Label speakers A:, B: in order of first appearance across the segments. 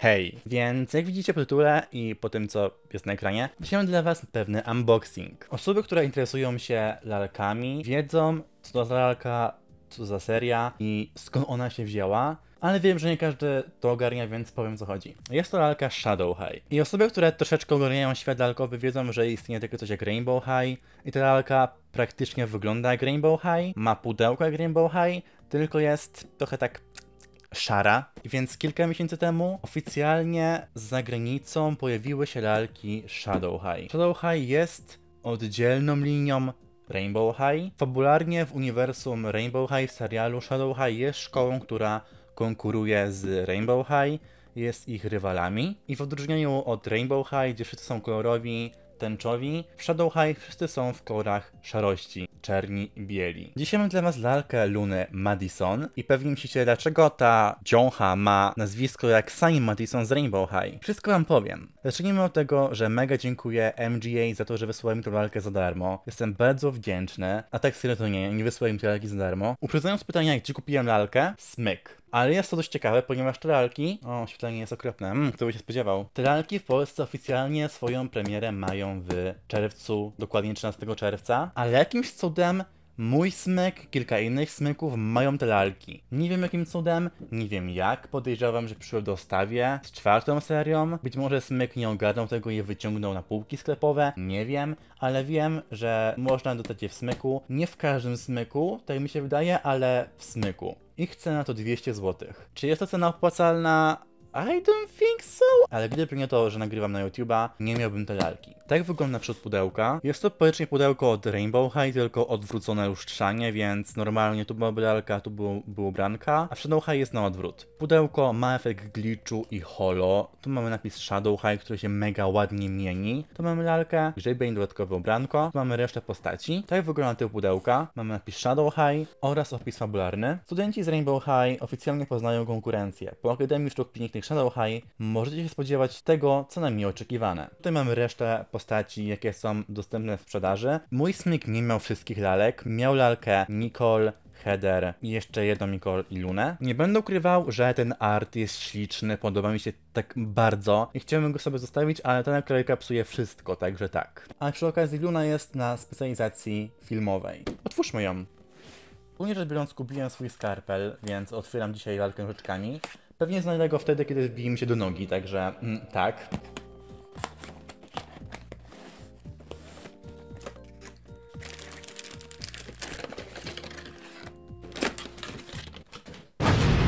A: Hej, więc jak widzicie po tytule i po tym co jest na ekranie, dzisiaj dla was pewny unboxing. Osoby, które interesują się lalkami wiedzą co to za lalka, co to za seria i skąd ona się wzięła, ale wiem, że nie każdy to ogarnia, więc powiem co chodzi. Jest to lalka Shadow High. I osoby, które troszeczkę ogarniają świat lalkowy, wiedzą, że istnieje takie coś jak Rainbow High. I ta lalka praktycznie wygląda jak Rainbow High, ma pudełko jak Rainbow High, tylko jest trochę tak szara, więc kilka miesięcy temu oficjalnie za granicą pojawiły się lalki Shadow High. Shadow High jest oddzielną linią Rainbow High. Fabularnie w uniwersum Rainbow High w serialu Shadow High jest szkołą, która konkuruje z Rainbow High, jest ich rywalami i w odróżnieniu od Rainbow High, gdzie wszyscy są kolorowi, tęczowi, w Shadow High wszyscy są w kolorach szarości, czerni i bieli. Dzisiaj mam dla was lalkę Luny Madison i pewnie myślicie, dlaczego ta dziącha ma nazwisko jak Sunny Madison z Rainbow High. Wszystko wam powiem. Zacznijmy od tego, że mega dziękuję MGA za to, że wysłała mi tę lalkę za darmo. Jestem bardzo wdzięczny, a tak serio to nie, nie wysłałem mi tej lalki za darmo. Uprzedzając pytania, gdzie kupiłem lalkę, smyk. Ale jest to dość ciekawe, ponieważ tralki, o oświetlenie jest okropne, mm, kto by się spodziewał. Tralki w Polsce oficjalnie swoją premierę mają w czerwcu, dokładnie 13 czerwca, ale jakimś cudem Mój smyk, kilka innych smyków mają te lalki. Nie wiem jakim cudem, nie wiem jak, podejrzewam, że przyszły w dostawie z czwartą serią. Być może smyk nie ogarnął tego i wyciągnął na półki sklepowe, nie wiem, ale wiem, że można dostać je w smyku. Nie w każdym smyku, tak mi się wydaje, ale w smyku. Ich cena to 200 zł. Czy jest to cena opłacalna? I don't think so. Ale gdyby nie to, że nagrywam na YouTube'a, nie miałbym tej lalki. Tak wygląda na przód pudełka. Jest to pojedycznie pudełko od Rainbow High, tylko odwrócone lustrzanie, więc normalnie tu byłaby lalka, tu był było a a Shadow High jest na odwrót. Pudełko ma efekt glitchu i holo. Tu mamy napis Shadow High, który się mega ładnie mieni. Tu mamy lalkę, JBane dodatkowe ubranko. tu mamy resztę postaci. Tak wygląda tył pudełka. Mamy napis Shadow High oraz opis fabularny. Studenci z Rainbow High oficjalnie poznają konkurencję. Po Akademii Sztuk Pięknych tych Shadow High możecie się spodziewać tego, co najmniej oczekiwane. Tutaj mamy resztę postaci, jakie są dostępne w sprzedaży. Mój Snyk nie miał wszystkich lalek. Miał lalkę Nicole, Heather i jeszcze jedną Nicole i Lunę. Nie będę ukrywał, że ten art jest śliczny, podoba mi się tak bardzo i chciałbym go sobie zostawić, ale ta naklejka psuje wszystko, także tak. A przy okazji Luna jest na specjalizacji filmowej. Otwórzmy ją. Ogólnie rzecz biorąc kupiłem swój skarpel, więc otwieram dzisiaj lalkę rzeczkami. Pewnie znajdę go wtedy, kiedy wbije mi się do nogi, także mm, tak.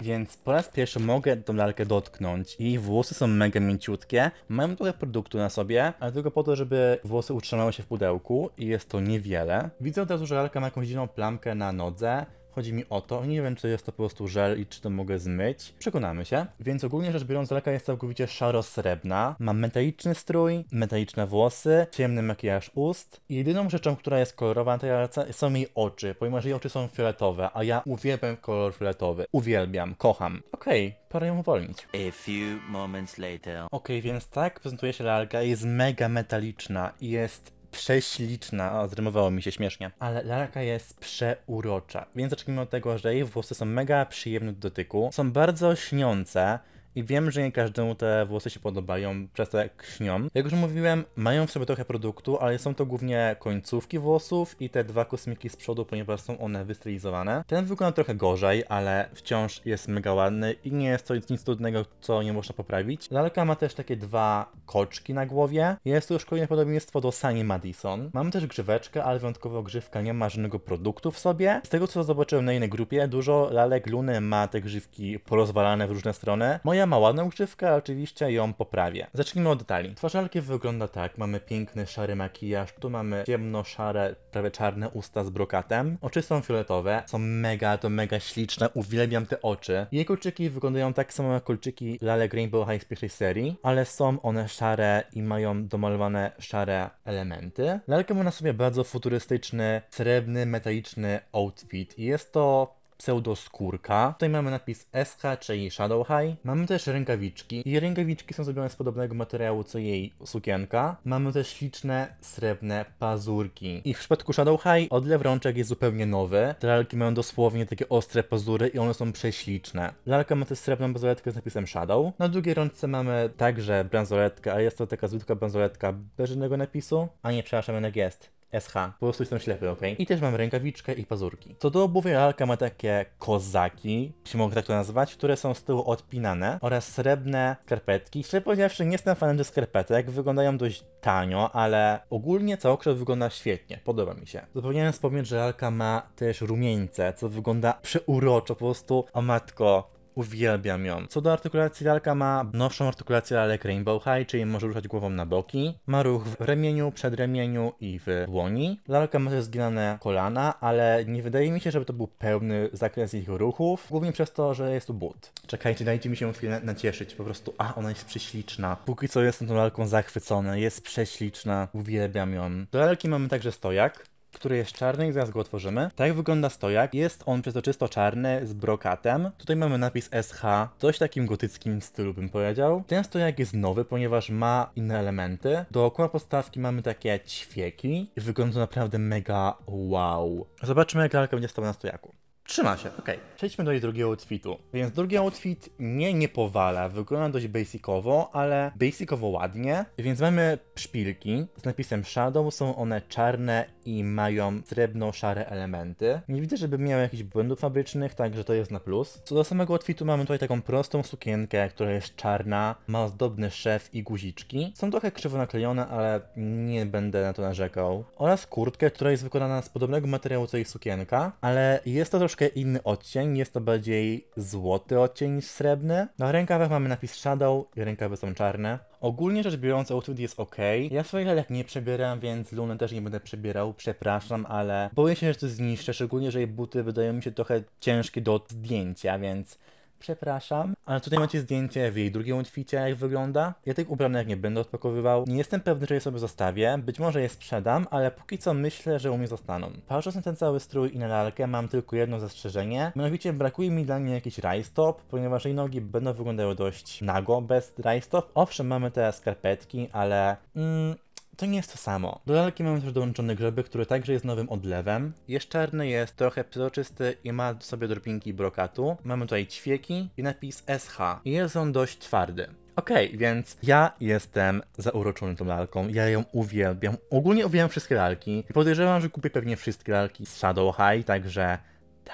A: Więc po raz pierwszy mogę tą lalkę dotknąć. i włosy są mega mięciutkie. Mam trochę produktu na sobie, ale tylko po to, żeby włosy utrzymały się w pudełku i jest to niewiele. Widzę od razu, że lalka ma jakąś zieloną plamkę na nodze. Chodzi mi o to, nie wiem czy jest to po prostu żel i czy to mogę zmyć. Przekonamy się. Więc ogólnie rzecz biorąc lalka jest całkowicie szaro-srebrna. Ma metaliczny strój, metaliczne włosy, ciemny makijaż ust. I jedyną rzeczą, która jest kolorowa na tej lalce są jej oczy, ponieważ jej oczy są fioletowe, a ja uwielbiam kolor fioletowy. Uwielbiam, kocham. Okej, okay, parę ją uwolnić. A few moments later. Okej, okay, więc tak prezentuje się lalka, jest mega metaliczna i jest prześliczna, zrymowało mi się śmiesznie. Ale laraka jest przeurocza, więc zacznijmy od tego, że jej włosy są mega przyjemne do dotyku, są bardzo śniące, i wiem, że nie każdemu te włosy się podobają, przez to jak śnią. Jak już mówiłem, mają w sobie trochę produktu, ale są to głównie końcówki włosów i te dwa kosmiki z przodu, ponieważ są one wystylizowane. Ten wygląda trochę gorzej, ale wciąż jest mega ładny i nie jest to nic trudnego, co nie można poprawić. Lalka ma też takie dwa koczki na głowie. Jest to już kolejne podobieństwo do Sunny Madison. Mamy też grzyweczkę, ale wyjątkowo grzywka nie ma żadnego produktu w sobie. Z tego, co zobaczyłem na innej grupie, dużo lalek Luny ma te grzywki porozwalane w różne strony. Moja Moja mała nauczywka oczywiście ją poprawię. Zacznijmy od detali. Twarz Alki wygląda tak. Mamy piękny, szary makijaż, tu mamy ciemno-szare, prawie czarne usta z brokatem. Oczy są fioletowe, są mega, to mega śliczne, uwielbiam te oczy. Jej kolczyki wyglądają tak samo jak kolczyki Lale Rainbow High z pierwszej serii, ale są one szare i mają domalowane szare elementy. Lalka ma na sobie bardzo futurystyczny, srebrny, metaliczny outfit i jest to pseudoskórka. Tutaj mamy napis SH, czyli Shadow High. Mamy też rękawiczki. Jej rękawiczki są zrobione z podobnego materiału, co jej sukienka. Mamy też śliczne, srebrne pazurki. I w przypadku Shadow High odlew rączek jest zupełnie nowy. Te lalki mają dosłownie takie ostre pazury i one są prześliczne. Lalka ma też srebrną bransoletkę z napisem Shadow. Na drugiej rączce mamy także bransoletkę, ale jest to taka zwykła bransoletka bez żadnego napisu. A nie, przepraszam, jednak jest SH. Po prostu jestem ślepy, ok? I też mam rękawiczkę i pazurki. Co do obuwia, lalka ma takie kozaki, jeśli mogę tak to nazwać, które są z tyłu odpinane oraz srebrne skarpetki. Szczerze powiedziawszy, nie jestem fanem tych skarpetek, wyglądają dość tanio, ale ogólnie całokształt wygląda świetnie, podoba mi się. Zapomniałem wspomnieć, że lalka ma też rumieńce, co wygląda przeuroczo, po prostu, o matko, Uwielbiam ją. Co do artykulacji lalka ma nowszą artykulację lalek Rainbow High, czyli może ruszać głową na boki. Ma ruch w ramieniu, przedramieniu i w dłoni. Lalka ma też zginane kolana, ale nie wydaje mi się, żeby to był pełny zakres ich ruchów, głównie przez to, że jest to but. Czekajcie, dajcie mi się chwilę nacieszyć, po prostu, a ona jest prześliczna. Póki co jestem tą lalką zachwycony, jest prześliczna, uwielbiam ją. Do lalki mamy także stojak, który jest czarny i zaraz go otworzymy. Tak wygląda stojak. Jest on przezroczysto czarny z brokatem. Tutaj mamy napis SH, coś takim gotyckim stylu bym powiedział. Ten stojak jest nowy, ponieważ ma inne elementy. Dookoła podstawki mamy takie ćwieki. Wygląda to naprawdę mega wow. Zobaczmy jak lalka będzie stała na stojaku. Trzyma się, okej. Okay. Przejdźmy do jej drugiego outfitu. Więc drugi outfit nie nie powala, wygląda dość basicowo, ale basicowo ładnie. Więc mamy szpilki z napisem Shadow, są one czarne i mają srebrno-szare elementy. Nie widzę, żeby miały jakichś błędów fabrycznych, także to jest na plus. Co do samego outfitu mamy tutaj taką prostą sukienkę, która jest czarna, ma ozdobny szef i guziczki. Są trochę krzywo naklejone, ale nie będę na to narzekał. Oraz kurtkę, która jest wykonana z podobnego materiału co jej sukienka, ale jest to troszkę inny odcień, jest to bardziej złoty odcień niż srebrny. Na rękawach mamy napis Shadow i rękawy są czarne. Ogólnie rzecz biorąc, outfit jest ok. Ja swoich lalek nie przebieram, więc Lunę też nie będę przebierał, przepraszam, ale boję się, że to zniszczę, szczególnie, że jej buty wydają mi się trochę ciężkie do zdjęcia, więc przepraszam. Ale tutaj macie zdjęcie w jej drugim outficie, jak wygląda. Ja tych ubranek nie będę odpakowywał. Nie jestem pewny, czy je sobie zostawię. Być może je sprzedam, ale póki co myślę, że u mnie zostaną. Patrząc na ten cały strój i na lalkę, mam tylko jedno zastrzeżenie. Mianowicie brakuje mi dla niej jakiś rajstop, ponieważ jej nogi będą wyglądały dość nago, bez rajstop. Owszem, mamy te skarpetki, ale... Mm, to nie jest to samo. Do lalki mamy też dołączony grzeby, który także jest nowym odlewem. Jest czarny, jest trochę przezroczysty i ma sobie drobinki brokatu. Mamy tutaj ćwieki i napis SH. I jest on dość twardy. Okej, okay, więc ja jestem zauroczony tą lalką, ja ją uwielbiam. Ogólnie uwielbiam wszystkie lalki i podejrzewam, że kupię pewnie wszystkie lalki z Shadow High, także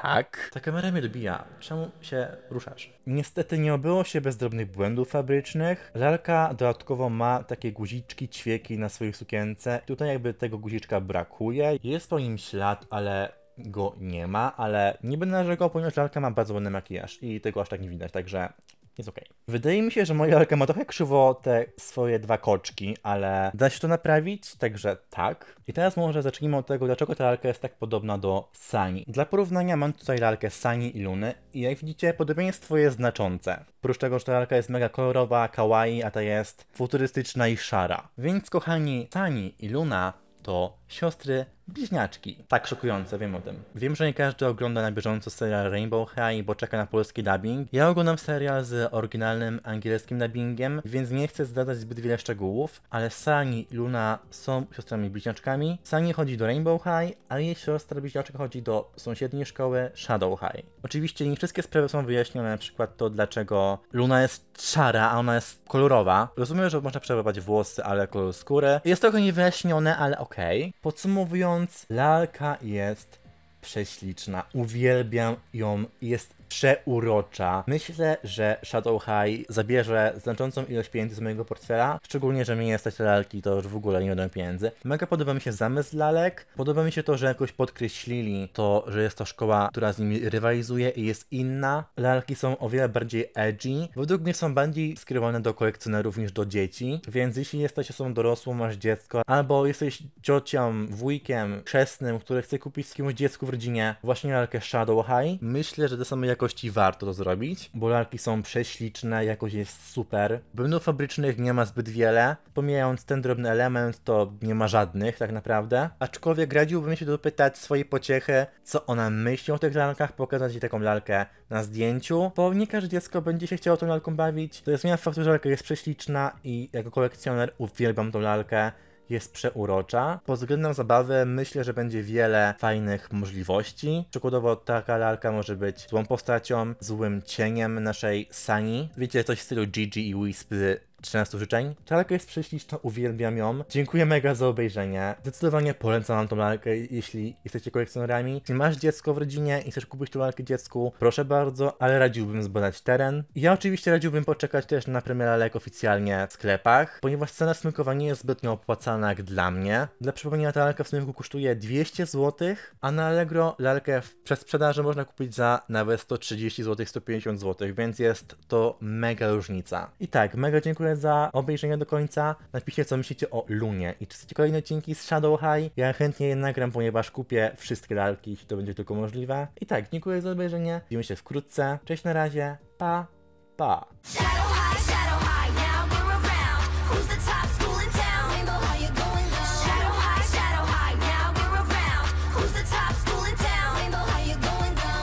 A: tak? Ta kamera mnie dobija. Czemu się ruszasz? Niestety nie obyło się bez drobnych błędów fabrycznych. Lalka dodatkowo ma takie guziczki, ćwieki na swojej sukience. Tutaj jakby tego guziczka brakuje. Jest po nim ślad, ale go nie ma, ale nie będę narzekał, ponieważ lalka ma bardzo ładny makijaż i tego aż tak nie widać, także jest okej. Okay. Wydaje mi się, że moja lalka ma trochę krzywo te swoje dwa koczki, ale da się to naprawić, także tak. I teraz może zacznijmy od tego, dlaczego ta lalka jest tak podobna do Sani. Dla porównania mam tutaj lalkę Sani i Luny i jak widzicie, podobieństwo jest znaczące. Oprócz tego, że ta lalka jest mega kolorowa, kawaii, a ta jest futurystyczna i szara. Więc kochani, Sani i Luna to siostry bliźniaczki. Tak szokujące, wiem o tym. Wiem, że nie każdy ogląda na bieżąco serial Rainbow High, bo czeka na polski dubbing. Ja oglądam serial z oryginalnym angielskim dubbingiem, więc nie chcę zdradzać zbyt wiele szczegółów, ale Sani i Luna są siostrami bliźniaczkami. Sani chodzi do Rainbow High, a jej siostra bliźniaczka chodzi do sąsiedniej szkoły Shadow High. Oczywiście nie wszystkie sprawy są wyjaśnione, na przykład to, dlaczego Luna jest czara, a ona jest kolorowa. Rozumiem, że można przerywać włosy, ale kolor skóry. Jest trochę niewyjaśnione, ale okej. Okay. Podsumowując, lalka jest prześliczna. Uwielbiam ją. Jest przeurocza. Myślę, że Shadow High zabierze znaczącą ilość pieniędzy z mojego portfela, szczególnie, że mnie nie stać lalki, to już w ogóle nie będę pieniędzy. Mega podoba mi się zamysł lalek, podoba mi się to, że jakoś podkreślili to, że jest to szkoła, która z nimi rywalizuje i jest inna. Lalki są o wiele bardziej edgy, według mnie są bardziej skierowane do kolekcjonerów niż do dzieci, więc jeśli jesteś osobą dorosłą, masz dziecko, albo jesteś ciocią, wujkiem, chrzestnym, który chce kupić z kimś dziecku w rodzinie właśnie lalkę Shadow High, myślę, że to samo jak jakości warto to zrobić, bo lalki są prześliczne, jakość jest super. Błędów fabrycznych nie ma zbyt wiele, pomijając ten drobny element, to nie ma żadnych tak naprawdę. Aczkolwiek radziłbym się dopytać swojej pociechy, co ona myśli o tych lalkach, pokazać jej taką lalkę na zdjęciu, bo nie każde dziecko będzie się chciało tą lalką bawić. To jest zmiana w że lalka jest prześliczna i jako kolekcjoner uwielbiam tą lalkę jest przeurocza. Pod względem zabawy myślę, że będzie wiele fajnych możliwości. Przykładowo taka lalka może być złą postacią, złym cieniem naszej Sani. Wiecie, coś w stylu Gigi i Wispy 13 życzeń. Ta lalka jest prześliczna, uwielbiam ją. Dziękuję mega za obejrzenie. Zdecydowanie polecam wam tą lalkę, jeśli jesteście kolekcjonerami. Jeśli masz dziecko w rodzinie i chcesz kupić tą lalkę dziecku, proszę bardzo, ale radziłbym zbadać teren. Ja oczywiście radziłbym poczekać też na premierę lalek oficjalnie w sklepach, ponieważ cena smykowa nie jest zbytnio opłacalna jak dla mnie. Dla przypomnienia ta lalka w smyku kosztuje 200 zł, a na Allegro lalkę w przesprzedaży można kupić za nawet 130 zł, 150 zł, więc jest to mega różnica. I tak, mega dziękuję za obejrzenie do końca. Napiszcie, co myślicie o Lunie i czy chcecie kolejne odcinki z Shadow High. Ja chętnie je nagram, ponieważ kupię wszystkie lalki, jeśli to będzie tylko możliwe. I tak, dziękuję za obejrzenie. Widzimy się wkrótce. Cześć na razie. Pa, pa.